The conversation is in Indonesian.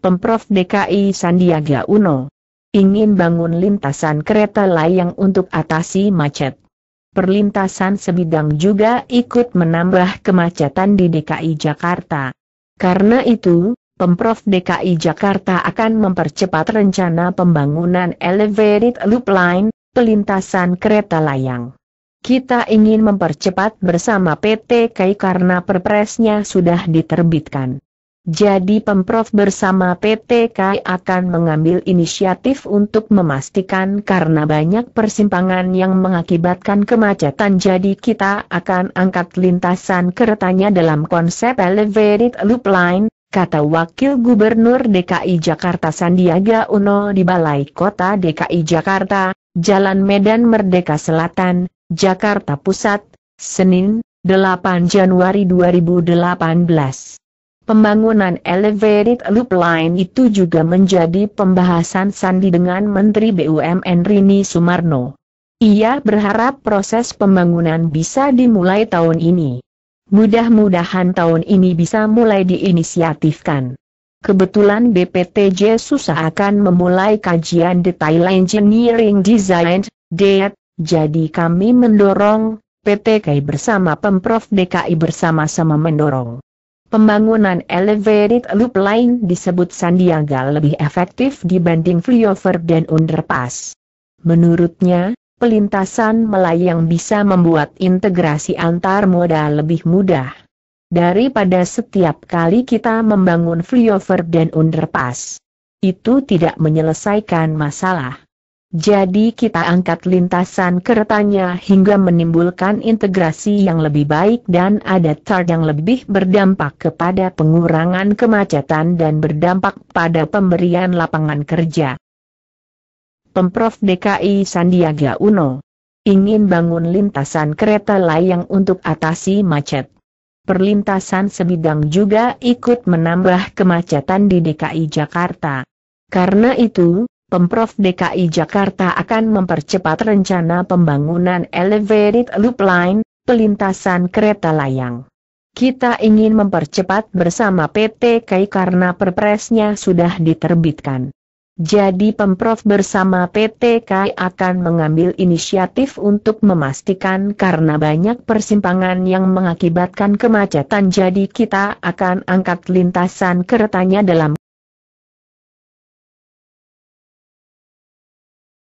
Pemprov DKI Sandiaga Uno ingin bangun lintasan kereta layang untuk atasi macet. Perlintasan sebidang juga ikut menambah kemacetan di DKI Jakarta. Karena itu, Pemprov DKI Jakarta akan mempercepat rencana pembangunan elevated loop line, pelintasan kereta layang. Kita ingin mempercepat bersama PT KAI karena perpresnya sudah diterbitkan. Jadi Pemprov bersama PTK akan mengambil inisiatif untuk memastikan karena banyak persimpangan yang mengakibatkan kemacetan jadi kita akan angkat lintasan keretanya dalam konsep elevated loop line, kata Wakil Gubernur DKI Jakarta Sandiaga Uno di Balai Kota DKI Jakarta, Jalan Medan Merdeka Selatan, Jakarta Pusat, Senin, 8 Januari 2018. Pembangunan elevated loop line itu juga menjadi pembahasan Sandi dengan Menteri BUMN Rini Sumarno. Ia berharap proses pembangunan bisa dimulai tahun ini. Mudah-mudahan tahun ini bisa mulai diinisiatifkan. Kebetulan BPTJ susah akan memulai kajian detail engineering design, DET, jadi kami mendorong, PT bersama Pemprov DKI bersama-sama mendorong. Pembangunan elevated loop line disebut Sandiaga lebih efektif dibanding flyover dan underpass. Menurutnya, pelintasan melayang bisa membuat integrasi antar moda lebih mudah. Daripada setiap kali kita membangun flyover dan underpass. Itu tidak menyelesaikan masalah. Jadi kita angkat lintasan keretanya hingga menimbulkan integrasi yang lebih baik dan ada tar yang lebih berdampak kepada pengurangan kemacetan dan berdampak pada pemberian lapangan kerja. Pemprov DKI Sandiaga Uno ingin bangun lintasan kereta layang untuk atasi macet. Perlintasan sebidang juga ikut menambah kemacetan di DKI Jakarta. Karena itu, Pemprov DKI Jakarta akan mempercepat rencana pembangunan elevated loop line, pelintasan kereta layang. Kita ingin mempercepat bersama PT KAI karena perpresnya sudah diterbitkan. Jadi Pemprov bersama PT KAI akan mengambil inisiatif untuk memastikan karena banyak persimpangan yang mengakibatkan kemacetan jadi kita akan angkat lintasan keretanya dalam